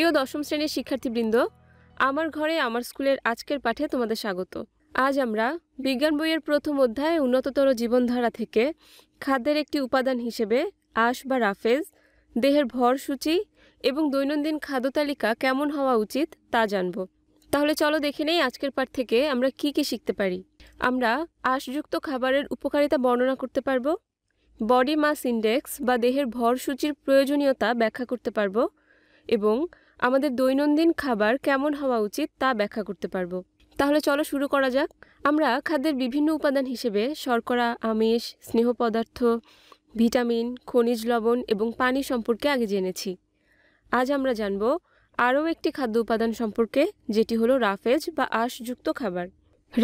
প্রিয় দশম শ্রেণীর শিক্ষার্থীবৃন্দ আমার ঘরে আমার স্কুলের আজকের পাঠে তোমাদের স্বাগত আজ আমরা বিজ্ঞান বইয়ের প্রথম অধ্যায়ে উন্নততর জীবনধারা থেকে খাদ্যের একটি উপাদান হিসেবে আশ বা রাফেজ দেহের ভর সূচি এবং দৈনন্দিন খাদ্য তালিকা কেমন হওয়া উচিত তা জানব তাহলে চলো দেখে নেই আজকের পাঠ থেকে আমরা কি কি শিখতে পারি আমরা আশযুক্ত খাবারের উপকারিতা বর্ণনা করতে পারব বডি মাস ইন্ডেক্স বা দেহের ভর সূচির প্রয়োজনীয়তা ব্যাখ্যা করতে পারব এবং আমাদের দৈনন্দিন খাবার কেমন হওয়া উচিত তা ব্যাখ্যা করতে পারবো তাহলে চলো শুরু করা যাক আমরা খাদ্যের বিভিন্ন উপাদান হিসেবে শর্করা আমিষ স্নেহ পদার্থ ভিটামিন খনিজ লবণ এবং পানি সম্পর্কে আগে জেনেছি আজ আমরা জানব আরও একটি খাদ্য উপাদান সম্পর্কে যেটি হলো রাফেজ বা আঁশযুক্ত খাবার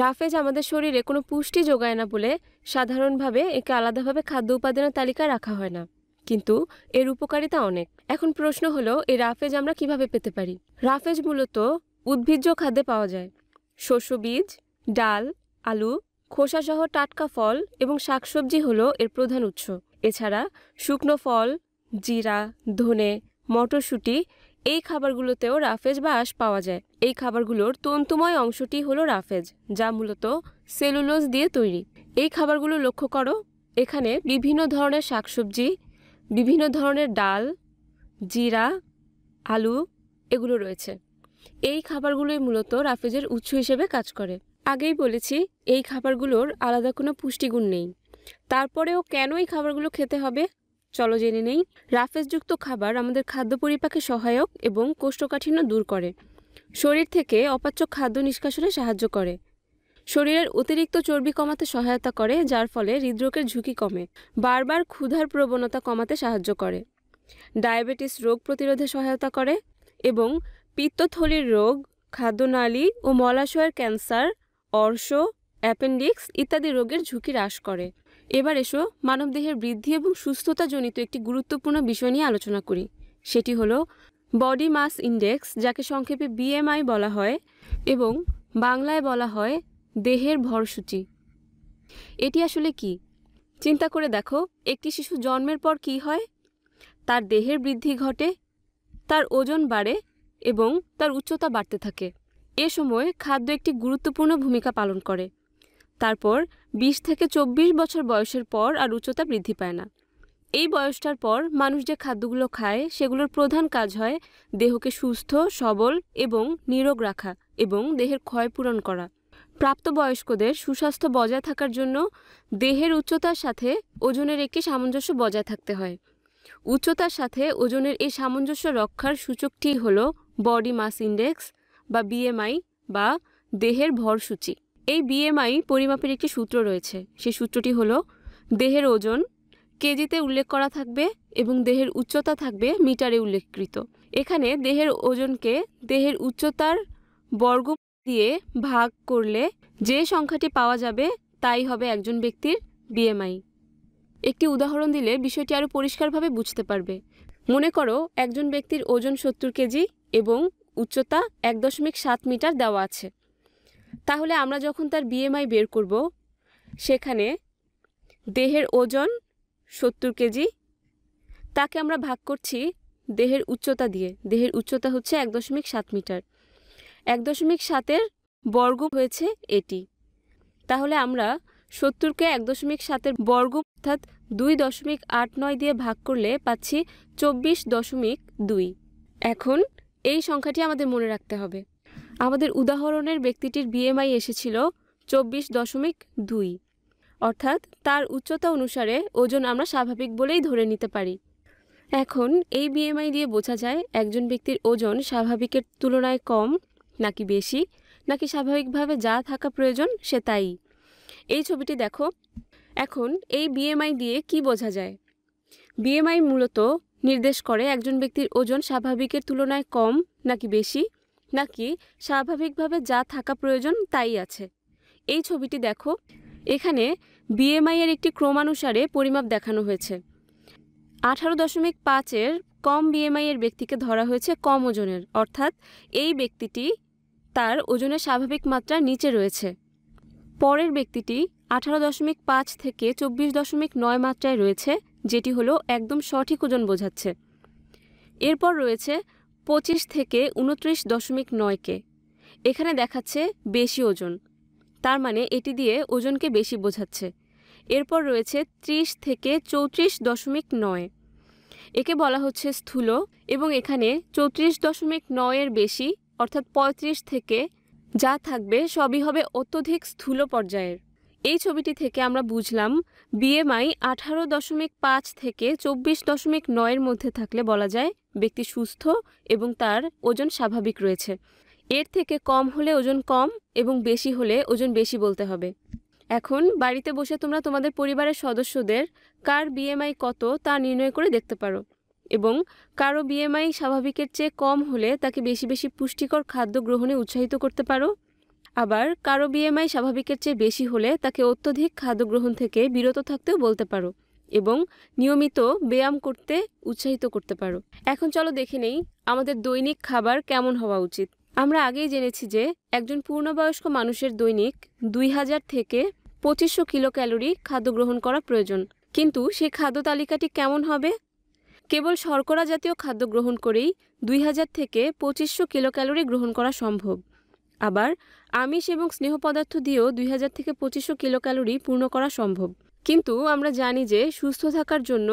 রাফেজ আমাদের শরীরে কোনো পুষ্টি যোগায় না বলে সাধারণভাবে একে আলাদাভাবে খাদ্য উপাদানের তালিকা রাখা হয় না কিন্তু এর উপকারিতা অনেক এখন প্রশ্ন হলো এই রাফেজ আমরা কিভাবে পেতে পারি রাফেজ মূলত উদ্ভিজ্জ খাদ্যে পাওয়া যায় শস্য বীজ ডাল আলু খোসাসহ টাটকা ফল এবং শাকসবজি হল এর প্রধান উৎস এছাড়া শুকনো ফল জিরা ধনে মটরশুঁটি এই খাবারগুলোতেও রাফেজ বা আঁশ পাওয়া যায় এই খাবারগুলোর তন্তুময় অংশটি হলো রাফেজ যা মূলত সেলুলোজ দিয়ে তৈরি এই খাবারগুলো লক্ষ্য করো এখানে বিভিন্ন ধরনের শাকসবজি বিভিন্ন ধরনের ডাল জিরা আলু এগুলো রয়েছে এই খাবারগুলোই মূলত রাফেজের উৎস হিসেবে কাজ করে আগেই বলেছি এই খাবারগুলোর আলাদা কোনো পুষ্টিগুণ নেই তারপরেও কেন এই খাবারগুলো খেতে হবে চলো জেনে নেই রাফেজযুক্ত খাবার আমাদের খাদ্য পরিপাকে সহায়ক এবং কোষ্ঠকাঠিন্য দূর করে শরীর থেকে অপাচ্য খাদ্য নিষ্কাশনে সাহায্য করে শরীরের অতিরিক্ত চর্বি কমাতে সহায়তা করে যার ফলে হৃদরোগের ঝুঁকি কমে বারবার ক্ষুধার প্রবণতা কমাতে সাহায্য করে ডায়াবেটিস রোগ প্রতিরোধে সহায়তা করে এবং পিত্তথলির রোগ খাদ্যনালী ও মলাশয়ের ক্যান্সার অর্শ অ্যাপেন্ডিক্স ইত্যাদি রোগের ঝুঁকি হ্রাস করে এবার এসো মানবদেহের বৃদ্ধি এবং সুস্থতাজনিত একটি গুরুত্বপূর্ণ বিষয় নিয়ে আলোচনা করি সেটি হলো বডি মাস ইন্ডেক্স যাকে সংক্ষেপে বিএমআই বলা হয় এবং বাংলায় বলা হয় দেহের ভরসূচি এটি আসলে কি চিন্তা করে দেখো একটি শিশু জন্মের পর কি হয় তার দেহের বৃদ্ধি ঘটে তার ওজন বাড়ে এবং তার উচ্চতা বাড়তে থাকে এ সময় খাদ্য একটি গুরুত্বপূর্ণ ভূমিকা পালন করে তারপর ২০ থেকে ২৪ বছর বয়সের পর আর উচ্চতা বৃদ্ধি পায় না এই বয়সটার পর মানুষ যে খাদ্যগুলো খায় সেগুলোর প্রধান কাজ হয় দেহকে সুস্থ সবল এবং নিরোগ রাখা এবং দেহের ক্ষয় পূরণ করা প্রাপ্তবয়স্কদের সুস্বাস্থ্য বজায় থাকার জন্য দেহের উচ্চতার সাথে ওজনের একটি সামঞ্জস্য বজায় থাকতে হয় উচ্চতার সাথে ওজনের এই সামঞ্জস্য রক্ষার সূচকটি হল বডি মাস ইন্ডেক্স বা বিএমআই বা দেহের ভর সূচি এই বিএমআই পরিমাপের একটি সূত্র রয়েছে সে সূত্রটি হল দেহের ওজন কেজিতে উল্লেখ করা থাকবে এবং দেহের উচ্চতা থাকবে মিটারে উল্লেখকৃত এখানে দেহের ওজনকে দেহের উচ্চতার বর্গ দিয়ে ভাগ করলে যে সংখ্যাটি পাওয়া যাবে তাই হবে একজন ব্যক্তির বিএমআই একটি উদাহরণ দিলে বিষয়টি আরও পরিষ্কারভাবে বুঝতে পারবে মনে করো একজন ব্যক্তির ওজন সত্তর কেজি এবং উচ্চতা এক দশমিক সাত মিটার দেওয়া আছে তাহলে আমরা যখন তার বিএমআই বের করব সেখানে দেহের ওজন সত্তর কেজি তাকে আমরা ভাগ করছি দেহের উচ্চতা দিয়ে দেহের উচ্চতা হচ্ছে এক দশমিক সাত মিটার এক দশমিক সাতের বর্গ হয়েছে এটি তাহলে আমরা সত্তরকে এক দশমিক সাতের বর্গ অর্থাৎ দুই দশমিক আট নয় দিয়ে ভাগ করলে পাচ্ছি চব্বিশ দশমিক দুই এখন এই সংখ্যাটি আমাদের মনে রাখতে হবে আমাদের উদাহরণের ব্যক্তিটির বিএমআই এসেছিল চব্বিশ দশমিক দুই অর্থাৎ তার উচ্চতা অনুসারে ওজন আমরা স্বাভাবিক বলেই ধরে নিতে পারি এখন এই বিএমআই দিয়ে বোঝা যায় একজন ব্যক্তির ওজন স্বাভাবিকের তুলনায় কম নাকি বেশি নাকি স্বাভাবিকভাবে যা থাকা প্রয়োজন সে তাই এই ছবিটি দেখো এখন এই বিএমআই দিয়ে কি বোঝা যায় বিএমআই মূলত নির্দেশ করে একজন ব্যক্তির ওজন স্বাভাবিকের তুলনায় কম নাকি বেশি নাকি স্বাভাবিকভাবে যা থাকা প্রয়োজন তাই আছে এই ছবিটি দেখো এখানে বিএমআই এর একটি ক্রমানুসারে পরিমাপ দেখানো হয়েছে আঠারো দশমিক পাঁচের কম বিএমআই এর ব্যক্তিকে ধরা হয়েছে কম ওজনের অর্থাৎ এই ব্যক্তিটি তার ওজনের স্বাভাবিক মাত্রার নিচে রয়েছে পরের ব্যক্তিটি আঠারো দশমিক পাঁচ থেকে চব্বিশ দশমিক নয় মাত্রায় রয়েছে যেটি হলো একদম সঠিক ওজন বোঝাচ্ছে এরপর রয়েছে পঁচিশ থেকে উনত্রিশ দশমিক নয়কে এখানে দেখাচ্ছে বেশি ওজন তার মানে এটি দিয়ে ওজনকে বেশি বোঝাচ্ছে এরপর রয়েছে ত্রিশ থেকে চৌত্রিশ দশমিক নয় একে বলা হচ্ছে স্থূল এবং এখানে চৌত্রিশ দশমিক নয়ের বেশি অর্থাৎ ৩৫ থেকে যা থাকবে সবই হবে অত্যধিক স্থূল পর্যায়ের এই ছবিটি থেকে আমরা বুঝলাম বিএমআই আঠারো দশমিক পাঁচ থেকে চব্বিশ দশমিক নয়ের মধ্যে থাকলে বলা যায় ব্যক্তি সুস্থ এবং তার ওজন স্বাভাবিক রয়েছে এর থেকে কম হলে ওজন কম এবং বেশি হলে ওজন বেশি বলতে হবে এখন বাড়িতে বসে তোমরা তোমাদের পরিবারের সদস্যদের কার বিএমআই কত তা নির্ণয় করে দেখতে পারো এবং কারো বিএমআই স্বাভাবিকের চেয়ে কম হলে তাকে বেশি বেশি পুষ্টিকর খাদ্য গ্রহণে উৎসাহিত করতে পারো আবার কারো বিএমআই স্বাভাবিকের চেয়ে বেশি হলে তাকে অত্যধিক খাদ্য গ্রহণ থেকে বিরত থাকতেও বলতে পারো এবং নিয়মিত ব্যায়াম করতে উৎসাহিত করতে পারো এখন চলো দেখে নেই আমাদের দৈনিক খাবার কেমন হওয়া উচিত আমরা আগেই জেনেছি যে একজন পূর্ণবয়স্ক মানুষের দৈনিক দুই হাজার থেকে পঁচিশশো কিলো ক্যালোরি খাদ্য গ্রহণ করা প্রয়োজন কিন্তু সেই খাদ্য তালিকাটি কেমন হবে কেবল শর্করা জাতীয় খাদ্য গ্রহণ করেই দুই হাজার থেকে পঁচিশশো কিলো ক্যালোরি গ্রহণ করা সম্ভব আবার আমিষ এবং স্নেহ পদার্থ দিয়েও দুই হাজার থেকে পঁচিশশো কিলো ক্যালোরি পূর্ণ করা সম্ভব কিন্তু আমরা জানি যে সুস্থ থাকার জন্য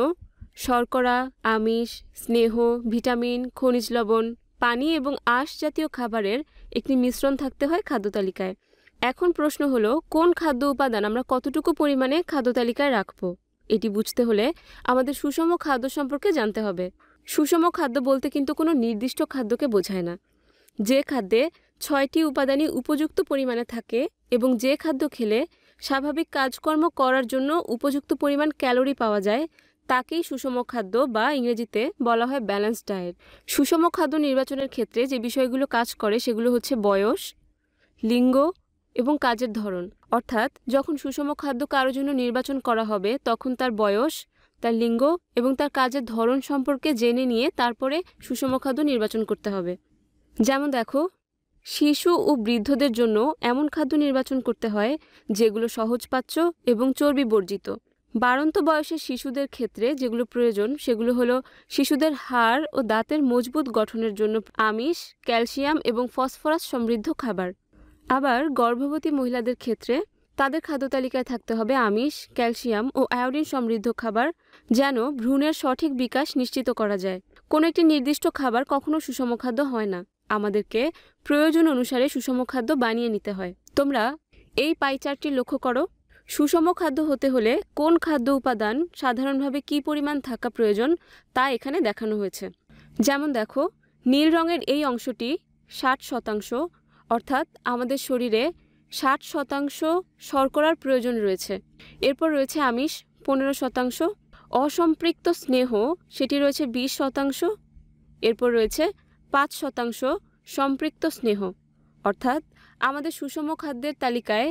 শর্করা আমিষ স্নেহ ভিটামিন খনিজ লবণ পানি এবং আঁশ জাতীয় খাবারের একটি মিশ্রণ থাকতে হয় খাদ্য তালিকায় এখন প্রশ্ন হলো কোন খাদ্য উপাদান আমরা কতটুকু পরিমাণে খাদ্য তালিকায় রাখব এটি বুঝতে হলে আমাদের সুষম খাদ্য সম্পর্কে জানতে হবে সুষম খাদ্য বলতে কিন্তু কোনো নির্দিষ্ট খাদ্যকে বোঝায় না যে খাদ্যে ছয়টি উপাদানই উপযুক্ত পরিমাণে থাকে এবং যে খাদ্য খেলে স্বাভাবিক কাজকর্ম করার জন্য উপযুক্ত পরিমাণ ক্যালোরি পাওয়া যায় তাকেই সুষম খাদ্য বা ইংরেজিতে বলা হয় ব্যালেন্স ডায়েট সুষম খাদ্য নির্বাচনের ক্ষেত্রে যে বিষয়গুলো কাজ করে সেগুলো হচ্ছে বয়স লিঙ্গ এবং কাজের ধরন অর্থাৎ যখন সুষম খাদ্য কারোর জন্য নির্বাচন করা হবে তখন তার বয়স তার লিঙ্গ এবং তার কাজের ধরন সম্পর্কে জেনে নিয়ে তারপরে সুষম খাদ্য নির্বাচন করতে হবে যেমন দেখো শিশু ও বৃদ্ধদের জন্য এমন খাদ্য নির্বাচন করতে হয় যেগুলো সহজপাচ্য এবং চর্বি বর্জিত বাড়ন্ত বয়সের শিশুদের ক্ষেত্রে যেগুলো প্রয়োজন সেগুলো হলো শিশুদের হাড় ও দাঁতের মজবুত গঠনের জন্য আমিষ ক্যালসিয়াম এবং ফসফরাস সমৃদ্ধ খাবার আবার গর্ভবতী মহিলাদের ক্ষেত্রে তাদের খাদ্য তালিকায় থাকতে হবে আমিষ ক্যালসিয়াম ও আয়োডিন সমৃদ্ধ খাবার যেন ভ্রূণের সঠিক বিকাশ নিশ্চিত করা যায় কোনো একটি নির্দিষ্ট খাবার কখনো সুষম খাদ্য হয় না আমাদেরকে প্রয়োজন অনুসারে সুষম খাদ্য বানিয়ে নিতে হয় তোমরা এই পাইচারটি লক্ষ্য করো সুষম খাদ্য হতে হলে কোন খাদ্য উপাদান সাধারণভাবে কি পরিমাণ থাকা প্রয়োজন তা এখানে দেখানো হয়েছে যেমন দেখো নীল রঙের এই অংশটি ষাট শতাংশ অর্থাৎ আমাদের শরীরে ষাট শতাংশ শর্করার প্রয়োজন রয়েছে এরপর রয়েছে আমিষ পনেরো শতাংশ অসম্পৃক্ত স্নেহ সেটি রয়েছে ২০ শতাংশ এরপর রয়েছে পাঁচ শতাংশ সম্পৃক্ত স্নেহ অর্থাৎ আমাদের সুষম খাদ্যের তালিকায়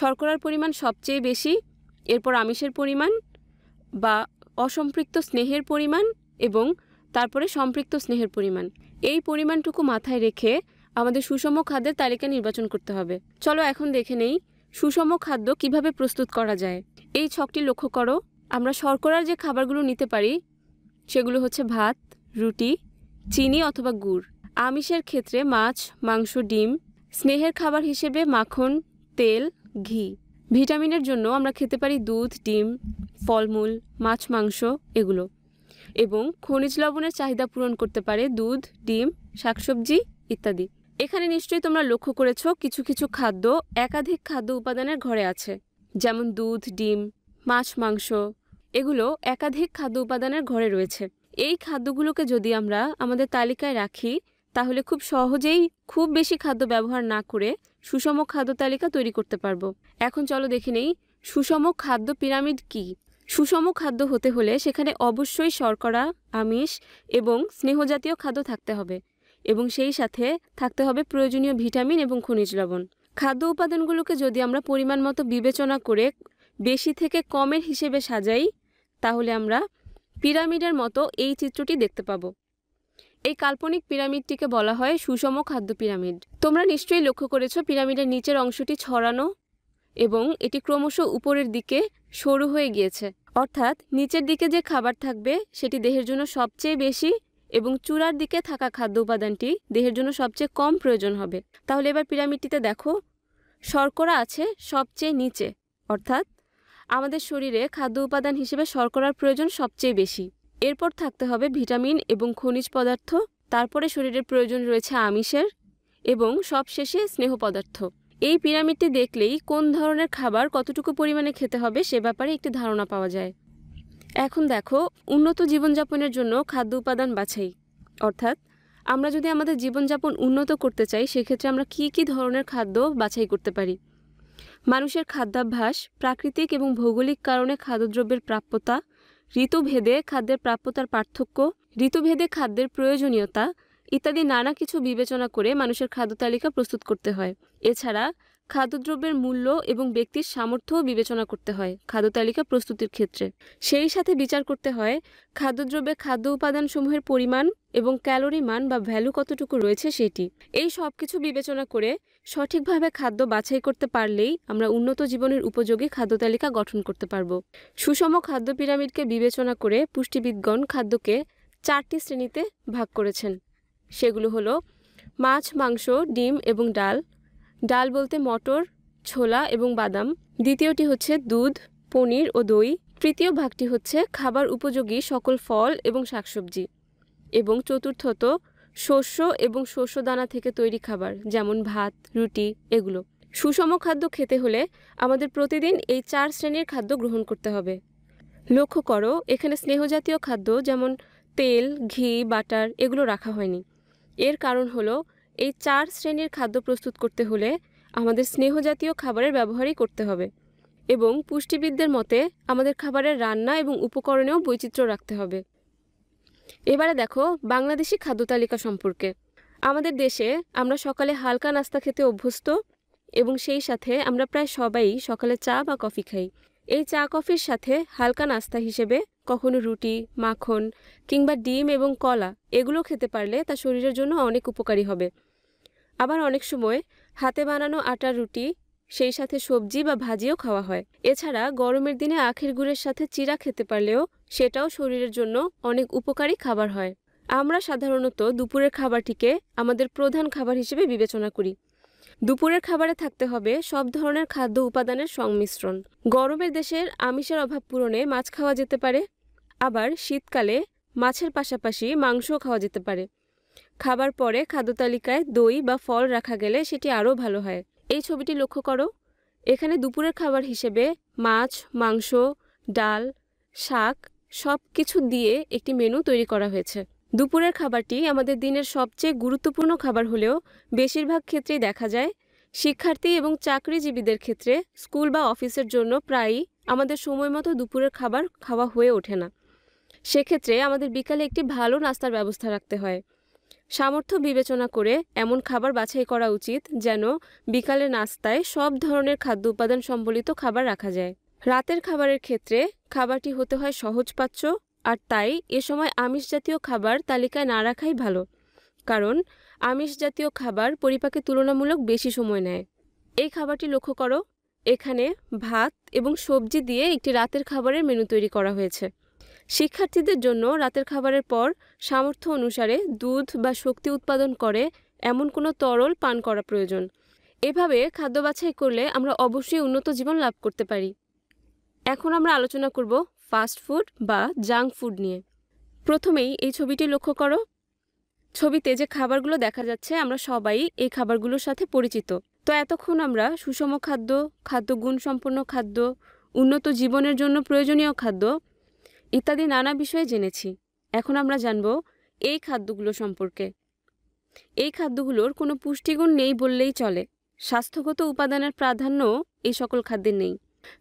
শর্করার পরিমাণ সবচেয়ে বেশি এরপর আমিষের পরিমাণ বা অসম্পৃক্ত স্নেহের পরিমাণ এবং তারপরে সম্পৃক্ত স্নেহের পরিমাণ এই পরিমাণটুকু মাথায় রেখে আমাদের সুষম খাদ্যের তালিকা নির্বাচন করতে হবে চলো এখন দেখে নেই সুষম খাদ্য কিভাবে প্রস্তুত করা যায় এই ছকটি লক্ষ্য করো আমরা শর্করার যে খাবারগুলো নিতে পারি সেগুলো হচ্ছে ভাত রুটি চিনি অথবা গুড় আমিষের ক্ষেত্রে মাছ মাংস ডিম স্নেহের খাবার হিসেবে মাখন তেল ঘি ভিটামিনের জন্য আমরা খেতে পারি দুধ ডিম ফলমূল মাছ মাংস এগুলো এবং খনিজ লবণের চাহিদা পূরণ করতে পারে দুধ ডিম শাকসবজি ইত্যাদি এখানে নিশ্চয়ই তোমরা লক্ষ্য করেছ কিছু কিছু খাদ্য একাধিক খাদ্য উপাদানের ঘরে আছে যেমন দুধ ডিম মাছ মাংস এগুলো একাধিক খাদ্য উপাদানের ঘরে রয়েছে এই খাদ্যগুলোকে যদি আমরা আমাদের তালিকায় রাখি তাহলে খুব সহজেই খুব বেশি খাদ্য ব্যবহার না করে সুষম খাদ্য তালিকা তৈরি করতে পারবো এখন চলো দেখে নেই সুষম খাদ্য পিরামিড কি সুষম খাদ্য হতে হলে সেখানে অবশ্যই শর্করা আমিষ এবং স্নেহজাতীয় খাদ্য থাকতে হবে এবং সেই সাথে থাকতে হবে প্রয়োজনীয় ভিটামিন এবং খনিজ লবণ খাদ্য উপাদানগুলোকে যদি আমরা পরিমাণ মতো বিবেচনা করে বেশি থেকে কমের হিসেবে সাজাই তাহলে আমরা পিরামিডের মতো এই চিত্রটি দেখতে পাবো এই কাল্পনিক পিরামিডটিকে বলা হয় সুষম খাদ্য পিরামিড তোমরা নিশ্চয়ই লক্ষ্য করেছ পিরামিডের নিচের অংশটি ছড়ানো এবং এটি ক্রমশ উপরের দিকে সরু হয়ে গিয়েছে অর্থাৎ নিচের দিকে যে খাবার থাকবে সেটি দেহের জন্য সবচেয়ে বেশি এবং চূড়ার দিকে থাকা খাদ্য উপাদানটি দেহের জন্য সবচেয়ে কম প্রয়োজন হবে তাহলে এবার পিরামিডটিতে দেখো শর্করা আছে সবচেয়ে নিচে অর্থাৎ আমাদের শরীরে খাদ্য উপাদান হিসেবে শর্করার প্রয়োজন সবচেয়ে বেশি এরপর থাকতে হবে ভিটামিন এবং খনিজ পদার্থ তারপরে শরীরের প্রয়োজন রয়েছে আমিষের এবং সবশেষে স্নেহ পদার্থ এই পিরামিডটি দেখলেই কোন ধরনের খাবার কতটুকু পরিমাণে খেতে হবে সে ব্যাপারে একটি ধারণা পাওয়া যায় এখন দেখো উন্নত জীবনযাপনের জন্য খাদ্য উপাদান বাছাই অর্থাৎ আমরা যদি আমাদের জীবনযাপন উন্নত করতে চাই সেক্ষেত্রে আমরা কি কি ধরনের খাদ্য বাছাই করতে পারি মানুষের খাদ্যাভ্যাস প্রাকৃতিক এবং ভৌগোলিক কারণে খাদ্যদ্রব্যের প্রাপ্যতা ঋতুভেদে খাদ্যের প্রাপ্যতার পার্থক্য ঋতুভেদে খাদ্যের প্রয়োজনীয়তা ইত্যাদি নানা কিছু বিবেচনা করে মানুষের খাদ্য তালিকা প্রস্তুত করতে হয় এছাড়া খাদ্যদ্রব্যের মূল্য এবং ব্যক্তির সামর্থ্যও বিবেচনা করতে হয় খাদ্য তালিকা প্রস্তুতির ক্ষেত্রে সেই সাথে বিচার করতে হয় খাদ্যদ্রব্যে খাদ্য উপাদানসমূহের পরিমাণ এবং ক্যালোরি মান বা ভ্যালু কতটুকু রয়েছে সেটি এই সব কিছু বিবেচনা করে সঠিকভাবে খাদ্য বাছাই করতে পারলেই আমরা উন্নত জীবনের উপযোগী খাদ্য তালিকা গঠন করতে পারব সুষম খাদ্য পিরামিডকে বিবেচনা করে পুষ্টিবিদগণ খাদ্যকে চারটি শ্রেণীতে ভাগ করেছেন সেগুলো হলো মাছ মাংস ডিম এবং ডাল ডাল বলতে মটর ছোলা এবং বাদাম দ্বিতীয়টি হচ্ছে দুধ পনির ও দই তৃতীয় ভাগটি হচ্ছে খাবার উপযোগী সকল ফল এবং শাকসবজি এবং চতুর্থত শস্য এবং শস্য দানা থেকে তৈরি খাবার যেমন ভাত রুটি এগুলো সুষম খাদ্য খেতে হলে আমাদের প্রতিদিন এই চার শ্রেণীর খাদ্য গ্রহণ করতে হবে লক্ষ্য করো এখানে স্নেহজাতীয় খাদ্য যেমন তেল ঘি বাটার এগুলো রাখা হয়নি এর কারণ হলো এই চার শ্রেণীর খাদ্য প্রস্তুত করতে হলে আমাদের স্নেহজাতীয় খাবারের ব্যবহারই করতে হবে এবং পুষ্টিবিদদের মতে আমাদের খাবারের রান্না এবং উপকরণেও বৈচিত্র্য রাখতে হবে এবারে দেখো বাংলাদেশি খাদ্য তালিকা সম্পর্কে আমাদের দেশে আমরা সকালে হালকা নাস্তা খেতে অভ্যস্ত এবং সেই সাথে আমরা প্রায় সবাই সকালে চা বা কফি খাই এই চা কফির সাথে হালকা নাস্তা হিসেবে কখনো রুটি মাখন কিংবা ডিম এবং কলা এগুলো খেতে পারলে তা শরীরের জন্য অনেক উপকারী হবে আবার অনেক সময় হাতে বানানো আটার রুটি সেই সাথে সবজি বা ভাজিও খাওয়া হয় এছাড়া গরমের দিনে আখের গুড়ের সাথে চিরা খেতে পারলেও সেটাও শরীরের জন্য অনেক উপকারী খাবার হয় আমরা সাধারণত দুপুরের খাবারটিকে আমাদের প্রধান খাবার হিসেবে বিবেচনা করি দুপুরের খাবারে থাকতে হবে সব ধরনের খাদ্য উপাদানের সংমিশ্রণ গরমের দেশের আমিষের অভাব পূরণে মাছ খাওয়া যেতে পারে আবার শীতকালে মাছের পাশাপাশি মাংসও খাওয়া যেতে পারে খাবার পরে খাদ্য তালিকায় দই বা ফল রাখা গেলে সেটি আরও ভালো হয় এই ছবিটি লক্ষ্য করো এখানে দুপুরের খাবার হিসেবে মাছ মাংস ডাল শাক সব কিছু দিয়ে একটি মেনু তৈরি করা হয়েছে দুপুরের খাবারটি আমাদের দিনের সবচেয়ে গুরুত্বপূর্ণ খাবার হলেও বেশিরভাগ ক্ষেত্রেই দেখা যায় শিক্ষার্থী এবং চাকরিজীবীদের ক্ষেত্রে স্কুল বা অফিসের জন্য প্রায়ই আমাদের সময় মতো দুপুরের খাবার খাওয়া হয়ে ওঠে না সেক্ষেত্রে আমাদের বিকালে একটি ভালো নাস্তার ব্যবস্থা রাখতে হয় সামর্থ্য বিবেচনা করে এমন খাবার বাছাই করা উচিত যেন বিকালে নাস্তায় সব ধরনের খাদ্য উপাদান সম্বলিত খাবার রাখা যায় রাতের খাবারের ক্ষেত্রে খাবারটি হতে হয় সহজপাচ্য আর তাই এ সময় আমিষ জাতীয় খাবার তালিকায় না রাখাই ভালো কারণ আমিষ জাতীয় খাবার পরিপাকে তুলনামূলক বেশি সময় নেয় এই খাবারটি লক্ষ্য করো এখানে ভাত এবং সবজি দিয়ে একটি রাতের খাবারের মেনু তৈরি করা হয়েছে শিক্ষার্থীদের জন্য রাতের খাবারের পর সামর্থ্য অনুসারে দুধ বা শক্তি উৎপাদন করে এমন কোনো তরল পান করা প্রয়োজন এভাবে খাদ্য বাছাই করলে আমরা অবশ্যই উন্নত জীবন লাভ করতে পারি এখন আমরা আলোচনা করব ফাস্ট ফুড বা জাঙ্ক ফুড নিয়ে প্রথমেই এই ছবিটি লক্ষ্য করো ছবিতে যে খাবারগুলো দেখা যাচ্ছে আমরা সবাই এই খাবারগুলোর সাথে পরিচিত তো এতক্ষণ আমরা সুষম খাদ্য খাদ্য গুণসম্পন্ন খাদ্য উন্নত জীবনের জন্য প্রয়োজনীয় খাদ্য ইত্যাদি নানা বিষয়ে জেনেছি এখন আমরা জানব এই খাদ্যগুলো সম্পর্কে এই খাদ্যগুলোর কোনো পুষ্টিগুণ নেই বললেই চলে স্বাস্থ্যগত উপাদানের প্রাধান্য এই সকল খাদ্যে নেই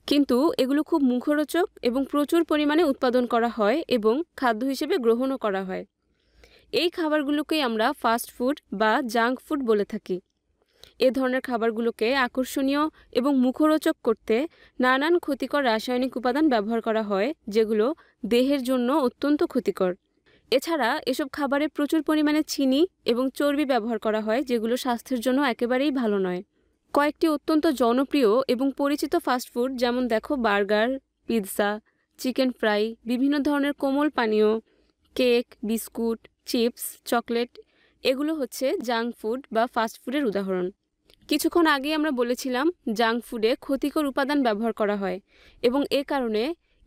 কিন্তু এগুলো খুব মুখরোচক এবং প্রচুর পরিমাণে উৎপাদন করা হয় এবং খাদ্য হিসেবে গ্রহণও করা হয় এই খাবারগুলোকেই আমরা ফাস্ট ফুড বা জাঙ্ক ফুড বলে থাকি এ ধরনের খাবারগুলোকে আকর্ষণীয় এবং মুখরোচক করতে নানান ক্ষতিকর রাসায়নিক উপাদান ব্যবহার করা হয় যেগুলো দেহের জন্য অত্যন্ত ক্ষতিকর এছাড়া এসব খাবারে প্রচুর পরিমাণে চিনি এবং চর্বি ব্যবহার করা হয় যেগুলো স্বাস্থ্যের জন্য একেবারেই ভালো নয় কয়েকটি অত্যন্ত জনপ্রিয় এবং পরিচিত ফাস্টফুড যেমন দেখো বার্গার পিৎজা চিকেন ফ্রাই বিভিন্ন ধরনের কোমল পানীয় কেক বিস্কুট চিপস চকলেট এগুলো হচ্ছে জাঙ্ক ফুড বা ফাস্টফুডের উদাহরণ কিছুক্ষণ আগে আমরা বলেছিলাম জাঙ্ক ফুডে ক্ষতিকর উপাদান ব্যবহার করা হয় এবং এ কারণে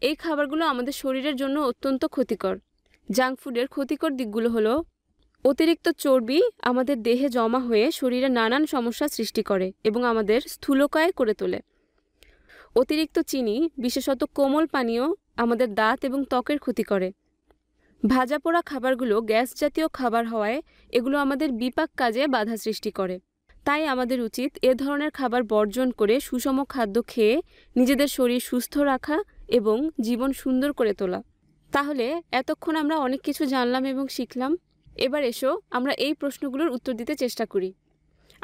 এই খাবারগুলো আমাদের শরীরের জন্য অত্যন্ত ক্ষতিকর জাঙ্ক ফুডের ক্ষতিকর দিকগুলো হলো অতিরিক্ত চর্বি আমাদের দেহে জমা হয়ে শরীরে নানান সমস্যা সৃষ্টি করে এবং আমাদের স্থূলকায় করে তোলে অতিরিক্ত চিনি বিশেষত কোমল পানীয় আমাদের দাঁত এবং ত্বকের ক্ষতি করে ভাজা পোড়া খাবারগুলো গ্যাস জাতীয় খাবার হওয়ায় এগুলো আমাদের বিপাক কাজে বাধা সৃষ্টি করে তাই আমাদের উচিত এ ধরনের খাবার বর্জন করে সুষম খাদ্য খেয়ে নিজেদের শরীর সুস্থ রাখা এবং জীবন সুন্দর করে তোলা তাহলে এতক্ষণ আমরা অনেক কিছু জানলাম এবং শিখলাম এবার এসো আমরা এই প্রশ্নগুলোর উত্তর দিতে চেষ্টা করি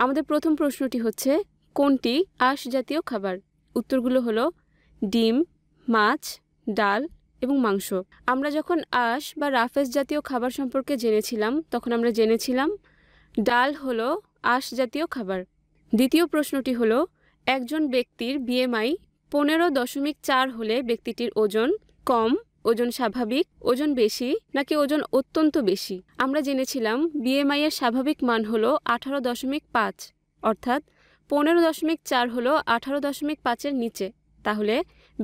আমাদের প্রথম প্রশ্নটি হচ্ছে কোনটি আঁশ জাতীয় খাবার উত্তরগুলো হলো ডিম মাছ ডাল এবং মাংস আমরা যখন আঁশ বা রাফেস জাতীয় খাবার সম্পর্কে জেনেছিলাম তখন আমরা জেনেছিলাম ডাল হলো আঁশ জাতীয় খাবার দ্বিতীয় প্রশ্নটি হলো একজন ব্যক্তির বিএমআই পনেরো দশমিক চার হলে ব্যক্তিটির ওজন কম ওজন স্বাভাবিক ওজন বেশি নাকি ওজন অত্যন্ত বেশি আমরা জেনেছিলাম বিএমআই এর স্বাভাবিক মান হল আঠারো দশমিক পাঁচ অর্থাৎ পনেরো দশমিক চার হল আঠারো দশমিক পাঁচের নিচে তাহলে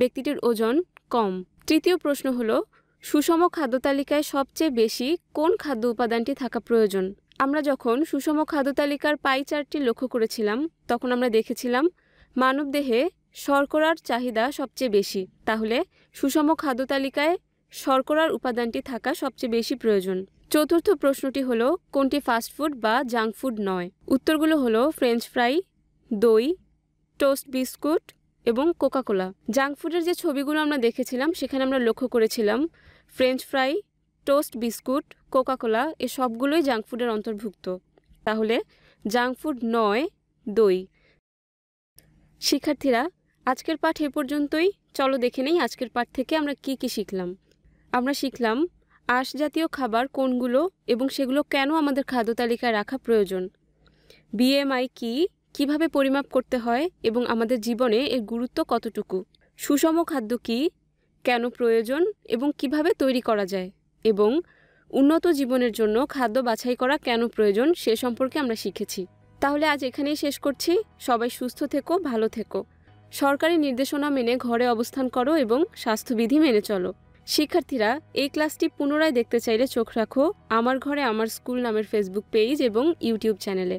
ব্যক্তিটির ওজন কম তৃতীয় প্রশ্ন হল সুষম খাদ্য তালিকায় সবচেয়ে বেশি কোন খাদ্য উপাদানটি থাকা প্রয়োজন আমরা যখন সুষম খাদ্য তালিকার পাই চারটি লক্ষ্য করেছিলাম তখন আমরা দেখেছিলাম মানবদেহে শর্করার চাহিদা সবচেয়ে বেশি তাহলে সুষম খাদ্য তালিকায় শর্করার উপাদানটি থাকা সবচেয়ে বেশি প্রয়োজন চতুর্থ প্রশ্নটি হল কোনটি ফাস্টফুড বা জাঙ্ক ফুড নয় উত্তরগুলো হলো ফ্রেঞ্চ ফ্রাই দই টোস্ট বিস্কুট এবং কোকাকোলা জাঙ্ক ফুডের যে ছবিগুলো আমরা দেখেছিলাম সেখানে আমরা লক্ষ্য করেছিলাম french fry toast biscuit Coca Cola এ সবগুলোই জাঙ্ক ফুডের অন্তর্ভুক্ত তাহলে জাঙ্ক ফুড নয় দই শিক্ষার্থীরা আজকের পাঠ এ পর্যন্তই চলো দেখে নেই আজকের পাঠ থেকে আমরা কি কি শিখলাম আমরা শিখলাম আঁশ জাতীয় খাবার কোনগুলো এবং সেগুলো কেন আমাদের খাদ্য তালিকায় রাখা প্রয়োজন বিএমআই কি কিভাবে পরিমাপ করতে হয় এবং আমাদের জীবনে এর গুরুত্ব কতটুকু সুষম খাদ্য কি কেন প্রয়োজন এবং কিভাবে তৈরি করা যায় এবং উন্নত জীবনের জন্য খাদ্য বাছাই করা কেন প্রয়োজন সে সম্পর্কে আমরা শিখেছি তাহলে আজ এখানেই শেষ করছি সবাই সুস্থ থেকো ভালো থেকো সরকারি নির্দেশনা মেনে ঘরে অবস্থান করো এবং স্বাস্থ্যবিধি মেনে চলো শিক্ষার্থীরা এই ক্লাসটি পুনরায় দেখতে চাইলে চোখ রাখো আমার ঘরে আমার স্কুল নামের ফেসবুক পেজ এবং ইউটিউব চ্যানেলে